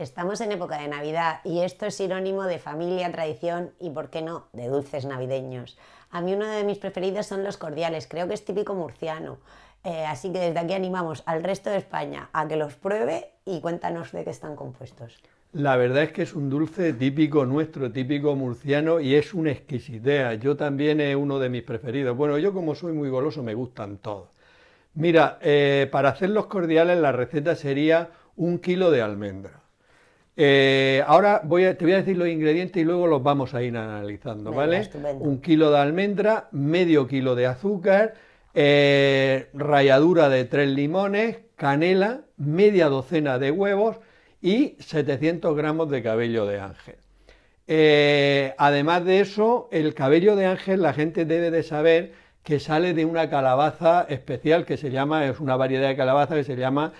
Estamos en época de Navidad y esto es sinónimo de familia, tradición y, por qué no, de dulces navideños. A mí uno de mis preferidos son los cordiales, creo que es típico murciano. Eh, así que desde aquí animamos al resto de España a que los pruebe y cuéntanos de qué están compuestos. La verdad es que es un dulce típico nuestro, típico murciano y es una exquisitea. Yo también es uno de mis preferidos. Bueno, yo como soy muy goloso me gustan todos. Mira, eh, para hacer los cordiales la receta sería un kilo de almendra, eh, ahora voy a, te voy a decir los ingredientes y luego los vamos a ir analizando, ¿vale? Un kilo de almendra, medio kilo de azúcar, rayadura eh, ralladura de tres limones, canela, media docena de huevos y 700 gramos de cabello de ángel. Eh, además de eso, el cabello de ángel la gente debe de saber que sale de una calabaza especial que se llama, es una variedad de calabaza que se llama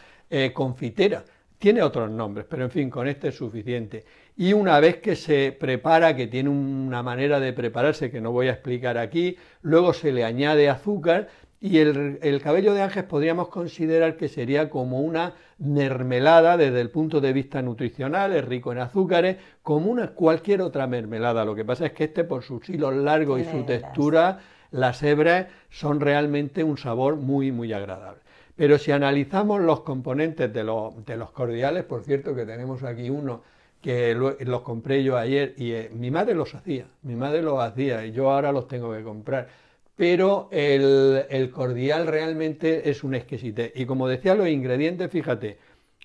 confitera tiene otros nombres, pero en fin, con este es suficiente. Y una vez que se prepara, que tiene una manera de prepararse que no voy a explicar aquí, luego se le añade azúcar y el, cabello de ángeles podríamos considerar que sería como una mermelada desde el punto de vista nutricional, es rico en azúcares, como una, cualquier otra mermelada. Lo que pasa es que este, por sus hilos largos y su textura, las hebras son realmente un sabor muy, muy agradable. Pero si analizamos los componentes de los, cordiales, por cierto que tenemos aquí uno que los compré yo ayer y eh, mi madre los hacía, mi madre los hacía y yo ahora los tengo que comprar. Pero el, cordial realmente es un exquisite. Y como decía, los ingredientes, fíjate,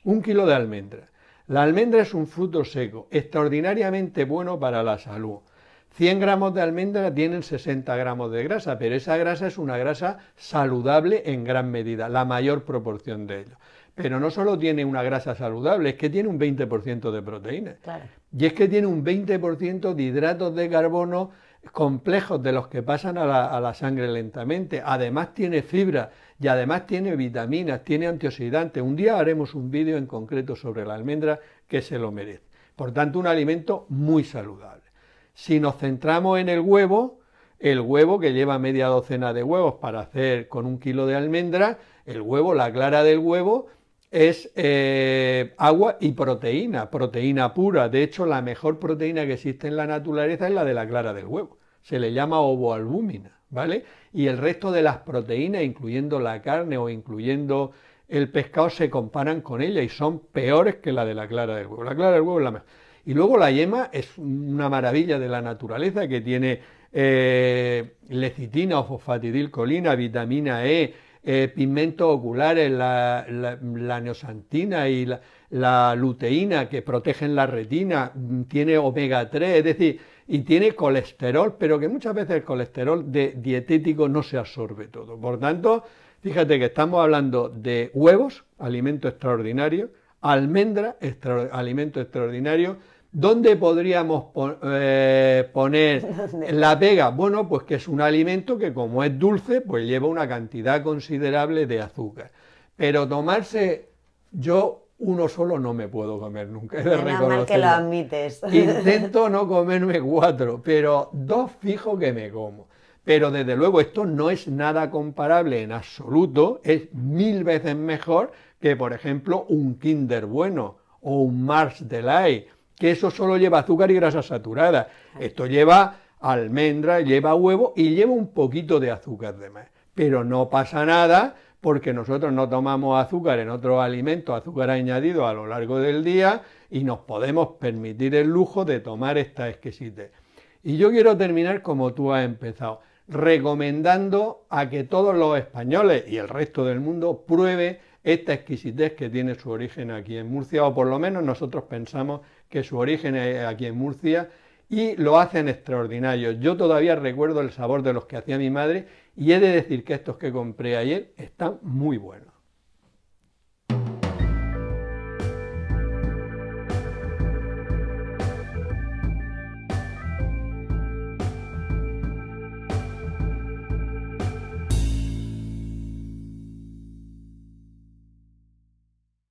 un kilo de almendra. La almendra es un fruto seco, extraordinariamente bueno para la salud. 100 gramos de almendra tienen 60 gramos de grasa, pero esa grasa es una grasa saludable en gran medida, la mayor proporción de ello. Pero no solo tiene una grasa saludable, es que tiene un 20% de proteínas. Y es que tiene un 20% de hidratos de carbono complejos de los que pasan a la, a la sangre lentamente. Además tiene fibra y además tiene vitaminas, tiene antioxidantes. Un día haremos un vídeo en concreto sobre la almendra que se lo merece. Por tanto, un alimento muy saludable. Si nos centramos en el huevo, el huevo que lleva media docena de huevos para hacer con un kilo de almendra, el huevo, la clara del huevo, es eh, agua y proteína, proteína pura. De hecho, la mejor proteína que existe en la naturaleza es la de la clara del huevo. Se le llama ovoalbúmina, ¿vale? Y el resto de las proteínas, incluyendo la carne o incluyendo el pescado, se comparan con ella y son peores que la de la clara del huevo. La clara del huevo es la mejor. Y luego la yema es una maravilla de la naturaleza que tiene eh, lecitina o fosfatidilcolina, vitamina E, eh, pigmentos oculares, la, neosantina y la, luteína que protegen la retina, mm, tiene omega 3, es decir, y tiene colesterol, pero que muchas veces el colesterol dietético no se absorbe todo. Por tanto, fíjate que estamos hablando de huevos, alimento extraordinario, almendra, alimento extraordinario, ¿Dónde podríamos eh, poner la pega? Bueno, pues que es un alimento que como es dulce, pues lleva una cantidad considerable de azúcar. Pero tomarse yo uno solo no me puedo comer nunca. Es más que lo admites. Intento no comerme cuatro, pero dos fijo que me como. Pero desde luego esto no es nada comparable en absoluto, es mil veces mejor que por ejemplo un Kinder bueno o un Mars Delight que eso solo lleva azúcar y grasas saturadas... Esto lleva almendra, lleva huevo y lleva un poquito de azúcar de más. Pero no pasa nada porque nosotros no tomamos azúcar en otros alimentos, azúcar añadido a lo largo del día y nos podemos permitir el lujo de tomar esta exquisitez. Y yo quiero terminar como tú has empezado, recomendando a que todos los españoles y el resto del mundo pruebe esta exquisitez que tiene su origen aquí en Murcia, o por lo menos nosotros pensamos que su origen es aquí en Murcia, y lo hacen extraordinario. Yo todavía recuerdo el sabor de los que hacía mi madre y he de decir que estos que compré ayer están muy buenos.